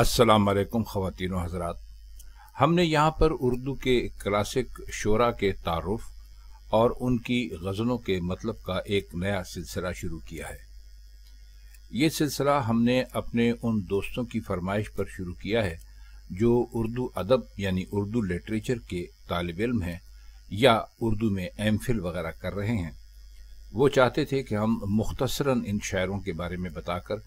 अस्सलाम वालेकुम ख़वातीन हजरात हमने यहाँ पर उर्दू के क्लासिक शोरा के तारफ़ और उनकी गज़लों के मतलब का एक नया सिलसिला शुरू किया है ये सिलसिला हमने अपने उन दोस्तों की फरमाइश पर शुरू किया है जो उर्दू अदब यानी उर्दू लिटरेचर के तालब इल्म हैं या उर्दू में एम फिल वगैरह कर रहे हैं वो चाहते थे कि हम मुख्तसरा इन शायरों के बारे में बताकर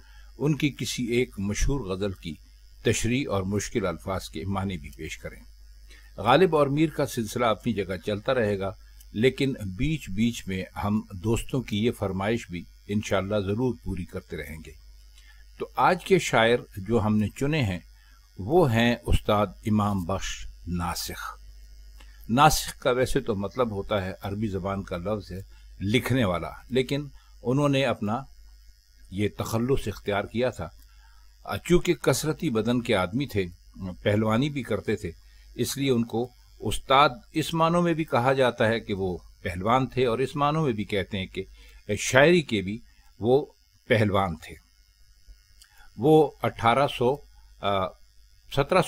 उनकी किसी एक मशहूर गज़ल की तशरी और मुश्किल अल्फाज के माने भी पेश करें गालिब और मीर का सिलसिला अपनी जगह चलता रहेगा लेकिन बीच बीच में हम दोस्तों की ये फरमाइश भी इन ज़रूर पूरी करते रहेंगे तो आज के शायर जो हमने चुने हैं वो हैं उस्ताद इमाम बख्श नासिख नासिख का वैसे तो मतलब होता है अरबी ज़बान का लफ्ज़ है लिखने वाला लेकिन उन्होंने अपना ये तखलस इख्तियार किया था चूंकि कसरती बदन के आदमी थे पहलवानी भी करते थे इसलिए उनको उस्ताद इस मानों में भी कहा जाता है कि वो पहलवान थे और इस मानों में भी कहते हैं कि शायरी के भी वो पहलवान थे वो अठारह सत्रह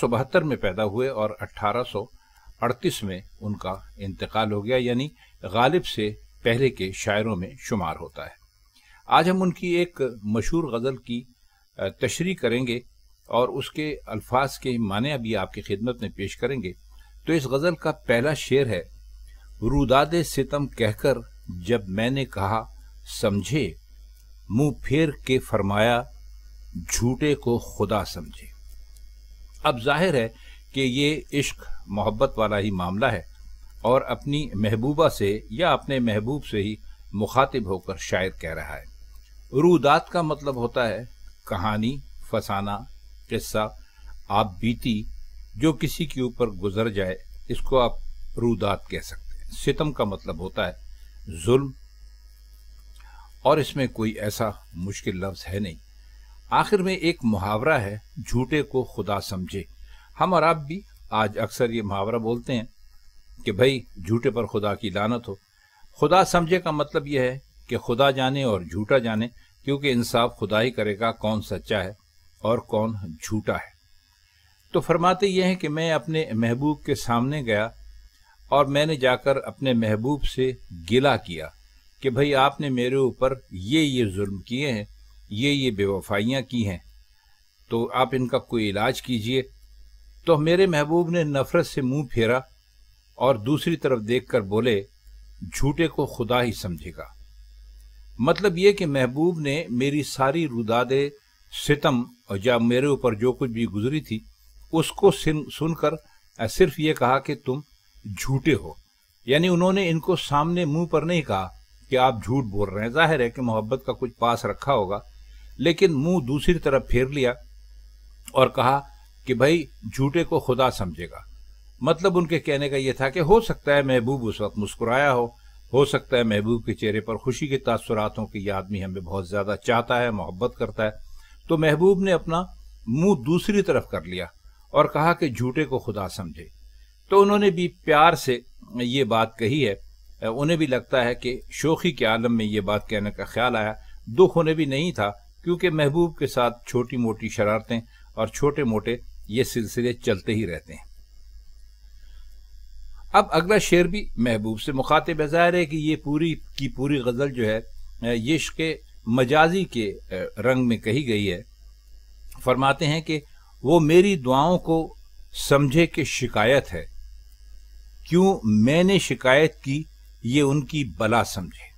में पैदा हुए और 1838 में उनका इंतकाल हो गया यानी गालिब से पहले के शायरों में शुमार होता है आज हम उनकी एक मशहूर गज़ल की तशरी करेंगे और उसके अल्फाज के माने अभी आपकी खिदमत में पेश करेंगे तो इस गज़ल का पहला शेर है रुदाद सितम कहकर जब मैंने कहा समझे मुंह फेर के फरमाया झूठे को खुदा समझे अब जाहिर है कि ये इश्क मोहब्बत वाला ही मामला है और अपनी महबूबा से या अपने महबूब से ही मुखातिब होकर शायर कह रहा है रूदात का मतलब होता है कहानी फसाना किस्सा आप बीती जो किसी के ऊपर गुजर जाए इसको आप रूदात कह सकते हैं सितम का मतलब होता है जुल्म और इसमें कोई ऐसा मुश्किल लफ्ज है नहीं आखिर में एक मुहावरा है झूठे को खुदा समझे हम और आप भी आज अक्सर ये मुहावरा बोलते हैं कि भाई झूठे पर खुदा की लानत हो खुदा समझे का मतलब यह है कि खुदा जाने और झूठा जाने क्योंकि इंसाफ खुदा ही करेगा कौन सच्चा है और कौन झूठा है तो फरमाते यह हैं कि मैं अपने महबूब के सामने गया और मैंने जाकर अपने महबूब से गिला किया कि भाई आपने मेरे ऊपर ये ये जुल्म किए हैं ये ये बेवफाइयाँ की हैं तो आप इनका कोई इलाज कीजिए तो मेरे महबूब ने नफरत से मुंह फेरा और दूसरी तरफ देखकर बोले झूठे को खुदा ही समझेगा मतलब ये कि महबूब ने मेरी सारी रुदादे सितम या मेरे ऊपर जो कुछ भी गुजरी थी उसको सुनकर सिर्फ ये कहा कि तुम झूठे हो यानी उन्होंने इनको सामने मुंह पर नहीं कहा कि आप झूठ बोल रहे हैं जाहिर है कि मोहब्बत का कुछ पास रखा होगा लेकिन मुंह दूसरी तरफ फेर लिया और कहा कि भाई झूठे को खुदा समझेगा मतलब उनके कहने का यह था कि हो सकता है महबूब उस वक्त मुस्कुराया हो हो सकता है महबूब के चेहरे पर खुशी के तासरात हो कि यह आदमी हमें बहुत ज्यादा चाहता है मोहब्बत करता है तो महबूब ने अपना मुंह दूसरी तरफ कर लिया और कहा कि झूठे को खुदा समझे तो उन्होंने भी प्यार से ये बात कही है उन्हें भी लगता है कि शोखी के आलम में ये बात कहने का ख्याल आया दुख उन्हें भी नहीं था क्योंकि महबूब के साथ छोटी मोटी शरारतें और छोटे मोटे ये सिलसिले चलते ही रहते हैं अब अगला शेर भी महबूब से मुखातिब है जाहिर है कि ये पूरी की पूरी गज़ल जो है यश के मजाजी के रंग में कही गई है फरमाते हैं कि वो मेरी दुआओं को समझे कि शिकायत है क्यों मैंने शिकायत की ये उनकी बला समझे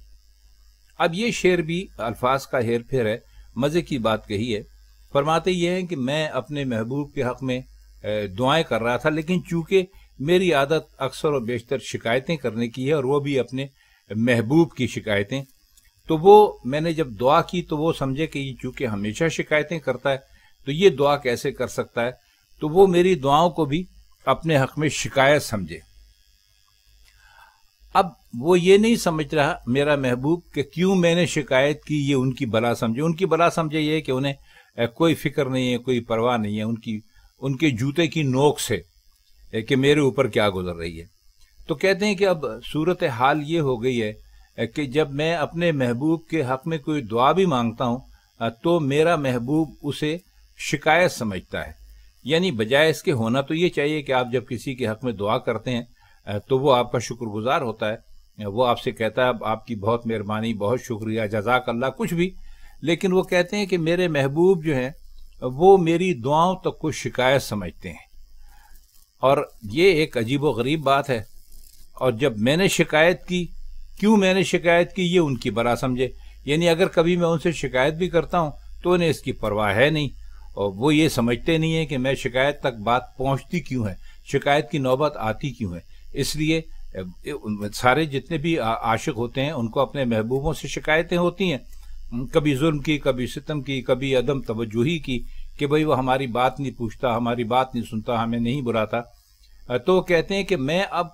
अब ये शेर भी अल्फाज का हेर फेर है मज़े की बात कही है फरमाते ये हैं कि मैं अपने महबूब के हक में दुआएं कर रहा था लेकिन चूंकि मेरी आदत अक्सर और बेशतर शिकायतें करने की है और वो भी अपने महबूब की शिकायतें तो वो मैंने जब दुआ की तो वो समझे कि ये चूंकि हमेशा शिकायतें करता है तो ये दुआ कैसे कर सकता है तो वो मेरी दुआओं को भी अपने हक में शिकायत समझे अब वो ये नहीं समझ रहा मेरा महबूब कि क्यों मैंने शिकायत की ये उनकी बला समझे उनकी बला समझे ये कि उन्हें कोई फिक्र नहीं है कोई परवाह नहीं है उनकी उनके जूते की नोक से कि मेरे ऊपर क्या गुजर रही है तो कहते हैं कि अब सूरत हाल ये हो गई है कि जब मैं अपने महबूब के हक में कोई दुआ भी मांगता हूँ तो मेरा महबूब उसे शिकायत समझता है यानी बजाय इसके होना तो ये चाहिए कि आप जब किसी के हक में दुआ करते हैं तो वो आपका शुक्रगुजार होता है वो आपसे कहता है आपकी बहुत मेहरबानी बहुत शुक्रिया जजाक अल्लाह कुछ भी लेकिन वो कहते हैं कि मेरे महबूब जो हैं वो मेरी दुआओं तक को शिकायत समझते हैं और ये एक अजीब व गरीब बात है और जब मैंने शिकायत की क्यों मैंने शिकायत की ये उनकी बरा समझे यानी अगर कभी मैं उनसे शिकायत भी करता हूँ तो उन्हें इसकी परवाह है नहीं और वो ये समझते नहीं है कि मैं शिकायत तक बात पहुँचती क्यों है शिकायत की नौबत आती क्यों है इसलिए सारे जितने भी आशिक होते हैं उनको अपने महबूबों से शिकायतें होती हैं कभी जुल्म की कभी सितम की कभी अदम तवजूही की कि भाई वो हमारी बात नहीं पूछता हमारी बात नहीं सुनता हमें नहीं बुलाता तो कहते हैं कि मैं अब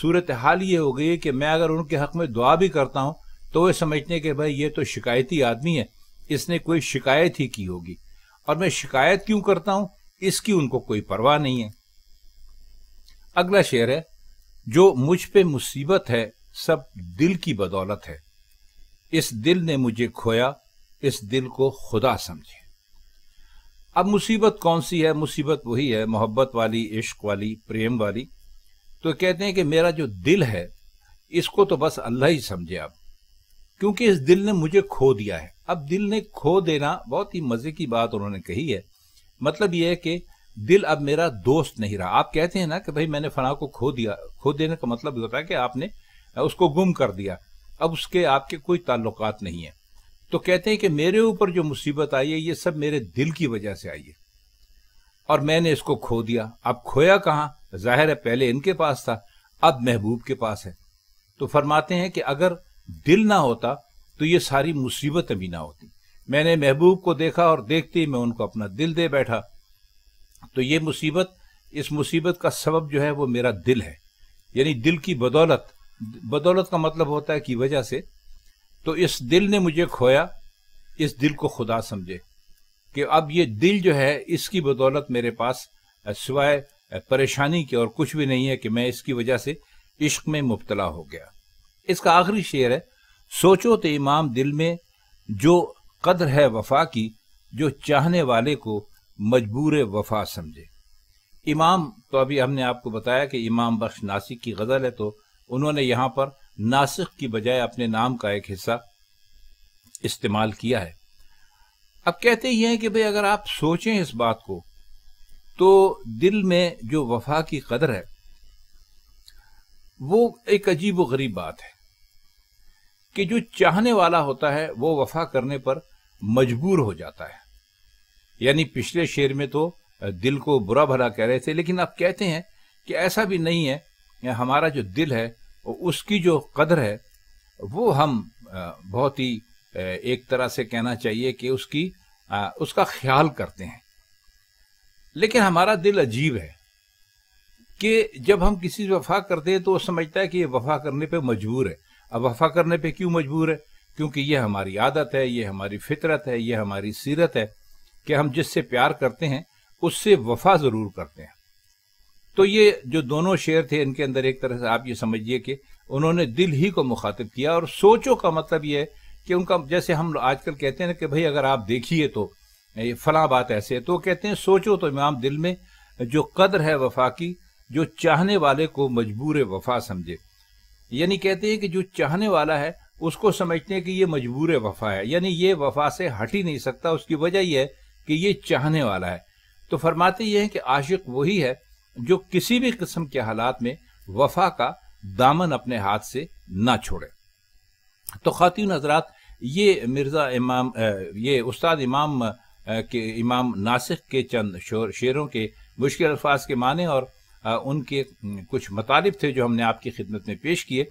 सूरत हाल ये हो गई कि मैं अगर उनके हक में दुआ भी करता हूँ तो वे समझते हैं कि भाई ये तो शिकायती आदमी है इसने कोई शिकायत ही की होगी और मैं शिकायत क्यों करता हूं इसकी उनको कोई परवाह नहीं है अगला शेर है जो मुझ पे मुसीबत है सब दिल की बदौलत है इस दिल ने मुझे खोया इस दिल को खुदा समझे अब मुसीबत कौन सी है मुसीबत वही है मोहब्बत वाली इश्क वाली प्रेम वाली तो कहते हैं कि मेरा जो दिल है इसको तो बस अल्लाह ही समझे आप क्योंकि इस दिल ने मुझे खो दिया है अब दिल ने खो देना बहुत ही मजे की बात उन्होंने कही है मतलब यह है कि दिल अब मेरा दोस्त नहीं रहा आप कहते हैं ना कि भाई मैंने फना को खो दिया खो देने का मतलब होता है कि आपने उसको गुम कर दिया अब उसके आपके कोई ताल्लुकात नहीं है तो कहते हैं कि मेरे ऊपर जो मुसीबत आई है ये सब मेरे दिल की वजह से आई है और मैंने इसको खो दिया अब खोया कहां जाहिर है पहले इनके पास था अब महबूब के पास है तो फरमाते हैं कि अगर दिल ना होता तो ये सारी मुसीबतें भी ना होती मैंने महबूब को देखा और देखते ही मैं उनको अपना दिल दे बैठा तो ये मुसीबत इस मुसीबत का सबब जो है वो मेरा दिल है यानी दिल की बदौलत बदौलत का मतलब होता है कि वजह से तो इस दिल ने मुझे खोया इस दिल को खुदा समझे कि अब ये दिल जो है इसकी बदौलत मेरे पास सिवाय परेशानी के और कुछ भी नहीं है कि मैं इसकी वजह से इश्क में मुबतला हो गया इसका आखिरी शेर है सोचो तो इमाम दिल में जो कदर है वफा की जो चाहने वाले को मजबूर वफा समझे इमाम तो अभी हमने आपको बताया कि इमाम बख्श नासिक की गज़ल है तो उन्होंने यहां पर नासिक की बजाय अपने नाम का एक हिस्सा इस्तेमाल किया है अब कहते ही हैं कि भाई अगर आप सोचें इस बात को तो दिल में जो वफा की कदर है वो एक अजीब व गरीब बात है कि जो चाहने वाला होता है वो वफा करने पर मजबूर हो जाता है यानी पिछले शेर में तो दिल को बुरा भला कह रहे थे लेकिन आप कहते हैं कि ऐसा भी नहीं है हमारा जो दिल है उसकी जो कदर है वो हम बहुत ही एक तरह से कहना चाहिए कि उसकी उसका ख्याल करते हैं लेकिन हमारा दिल अजीब है कि जब हम किसी से वफा करते हैं तो वो समझता है कि ये वफा करने पे मजबूर है अब वफा करने पे क्यों मजबूर है क्योंकि ये हमारी आदत है ये हमारी फितरत है ये हमारी सीरत है कि हम जिससे प्यार करते हैं उससे वफा जरूर करते हैं तो ये जो दोनों शेर थे इनके अंदर एक तरह से आप ये समझिए कि उन्होंने दिल ही को मुखातिब किया और सोचो का मतलब ये है कि उनका जैसे हम आजकल कहते हैं ना कि भाई अगर आप देखिए तो फला बात ऐसे है तो कहते हैं सोचो तो इमाम दिल में जो कदर है वफा की जो चाहने वाले को मजबूर वफा समझे यानी कहते हैं कि जो चाहने वाला है उसको समझते हैं कि ये मजबूर वफा है यानी ये वफा से हट ही नहीं सकता उसकी वजह यह है कि ये चाहने वाला है तो फरमाते ये हैं कि आशिक वही है जो किसी भी किस्म के हालात में वफा का दामन अपने हाथ से ना छोड़े तो खातिन हजरात ये मिर्ज़ा इमाम ये उस्ताद इमाम के इमाम नासिक के चंद शेरों के मुश्किल अल्फाज के माने और उनके कुछ मतालब थे जो हमने आपकी खिदमत में पेश किए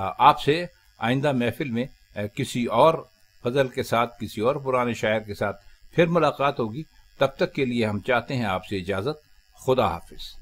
आपसे आइंदा महफिल में किसी और फजल के साथ किसी और पुराने शायर के साथ फिर मुलाकात होगी तब तक के लिए हम चाहते हैं आपसे इजाज़त खुदा हाफिज़